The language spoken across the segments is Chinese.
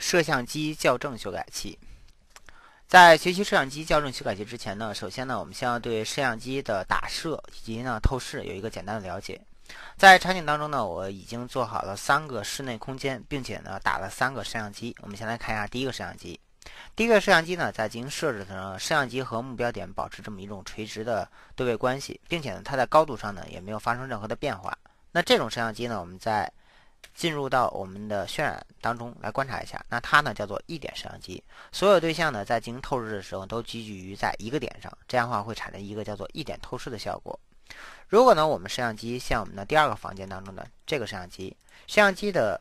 摄像机校正修改器，在学习摄像机校正修改器之前呢，首先呢，我们先要对摄像机的打摄以及呢透视有一个简单的了解。在场景当中呢，我已经做好了三个室内空间，并且呢打了三个摄像机。我们先来看一下第一个摄像机。第一个摄像机呢，在进行设置的时候，摄像机和目标点保持这么一种垂直的对位关系，并且呢，它在高度上呢也没有发生任何的变化。那这种摄像机呢，我们在进入到我们的渲染当中来观察一下，那它呢叫做一点摄像机，所有对象呢在进行透视的时候都集聚于在一个点上，这样的话会产生一个叫做一点透视的效果。如果呢我们摄像机像我们的第二个房间当中的这个摄像机，摄像机的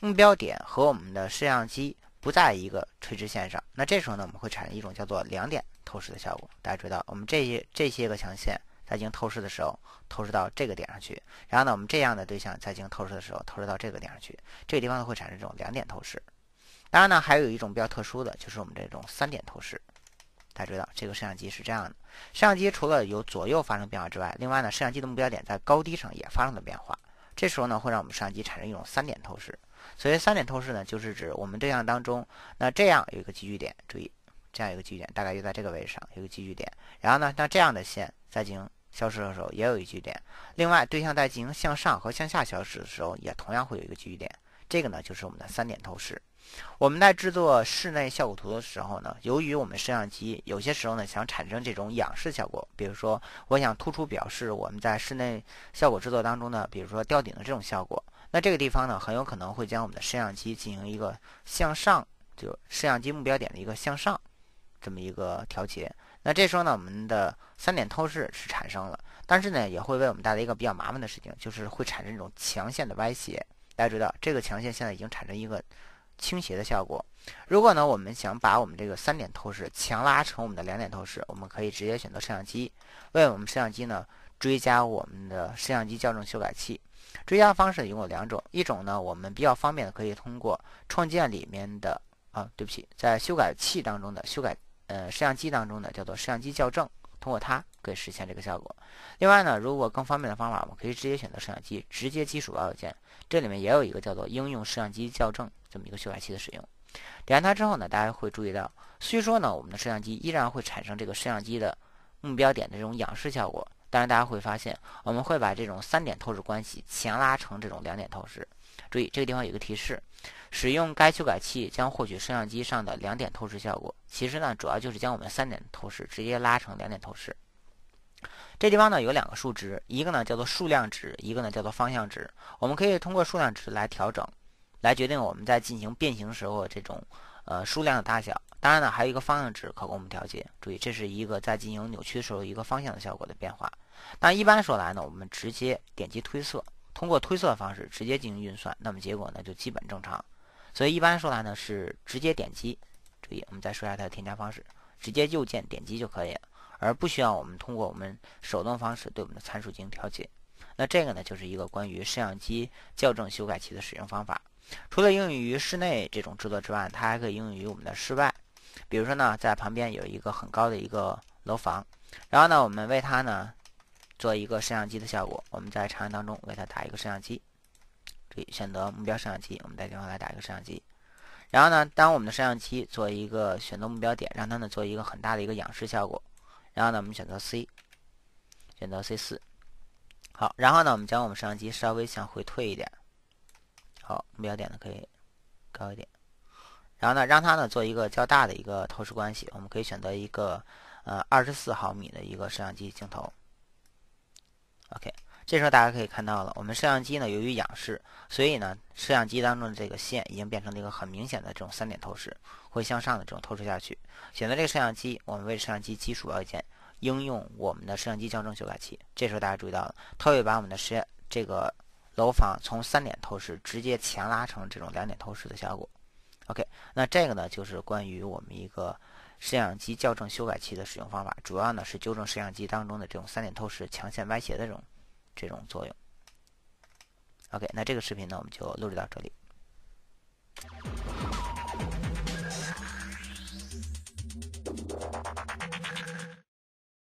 目标点和我们的摄像机不在一个垂直线上，那这时候呢我们会产生一种叫做两点透视的效果。大家注意到我们这些这些个强线。在进行透视的时候，透视到这个点上去。然后呢，我们这样的对象在进行透视的时候，透视到这个点上去。这个地方呢会产生这种两点透视。当然呢，还有一种比较特殊的就是我们这种三点透视。大家知道，这个摄像机是这样的。摄像机除了有左右发生变化之外，另外呢，摄像机的目标点在高低上也发生了变化。这时候呢，会让我们摄像机产生一种三点透视。所谓三点透视呢，就是指我们对象当中，那这样有一个积聚点，注意，这样一个积聚点大概就在这个位置上，有一个积聚点。然后呢，那这样的线在进行。消失的时候也有一聚点，另外对象在进行向上和向下消失的时候，也同样会有一个聚点。这个呢就是我们的三点透视。我们在制作室内效果图的时候呢，由于我们摄像机有些时候呢想产生这种仰视效果，比如说我想突出表示我们在室内效果制作当中呢，比如说吊顶的这种效果，那这个地方呢很有可能会将我们的摄像机进行一个向上，就摄像机目标点的一个向上这么一个调节。那这时候呢，我们的三点透视是产生了，但是呢，也会为我们带来一个比较麻烦的事情，就是会产生一种强线的歪斜。大家知道，这个强线现在已经产生一个倾斜的效果。如果呢，我们想把我们这个三点透视强拉成我们的两点透视，我们可以直接选择摄像机，为我们摄像机呢追加我们的摄像机校正修改器。追加方式一共有两种，一种呢，我们比较方便的可以通过创建里面的啊，对不起，在修改器当中的修改。呃，摄像机当中呢，叫做摄像机校正，通过它可以实现这个效果。另外呢，如果更方便的方法，我们可以直接选择摄像机，直接基础按钮键，这里面也有一个叫做应用摄像机校正这么一个修改器的使用。点完它之后呢，大家会注意到，虽说呢我们的摄像机依然会产生这个摄像机的目标点的这种仰视效果，但是大家会发现，我们会把这种三点透视关系强拉成这种两点透视。注意这个地方有个提示，使用该修改器将获取摄像机上的两点透视效果。其实呢，主要就是将我们三点透视直接拉成两点透视。这地方呢有两个数值，一个呢叫做数量值，一个呢叫做方向值。我们可以通过数量值来调整，来决定我们在进行变形时候这种呃数量的大小。当然呢，还有一个方向值可供我们调节。注意，这是一个在进行扭曲时候一个方向的效果的变化。那一般说来呢，我们直接点击推测，通过推算方式直接进行运算，那么结果呢就基本正常。所以一般说来呢是直接点击。注意，我们再说一下它的添加方式，直接右键点击就可以，而不需要我们通过我们手动方式对我们的参数进行调节。那这个呢就是一个关于摄像机校正修改器的使用方法。除了应用于室内这种制作之外，它还可以应用于我们的室外。比如说呢，在旁边有一个很高的一个楼房，然后呢我们为它呢。做一个摄像机的效果，我们在场景当中为它打一个摄像机。注意选择目标摄像机，我们在进来来打一个摄像机。然后呢，当我们的摄像机做一个选择目标点，让它呢做一个很大的一个仰视效果。然后呢，我们选择 C，选择 C 四。好，然后呢，我们将我们摄像机稍微向回退一点。好，目标点呢可以高一点。然后呢，让它呢做一个较大的一个透视关系。我们可以选择一个呃二十四毫米的一个摄像机镜头。OK，这时候大家可以看到了，我们摄像机呢，由于仰视，所以呢，摄像机当中的这个线已经变成了一个很明显的这种三点透视，会向上的这种透视下去。选择这个摄像机，我们为摄像机基础标键应用我们的摄像机矫正修改器。这时候大家注意到了，它会把我们的实这个楼房从三点透视直接强拉成这种两点透视的效果。OK，那这个呢就是关于我们一个摄像机校正修改器的使用方法，主要呢是纠正摄像机当中的这种三点透视、强线歪斜的这种这种作用。OK，那这个视频呢我们就录制到这里。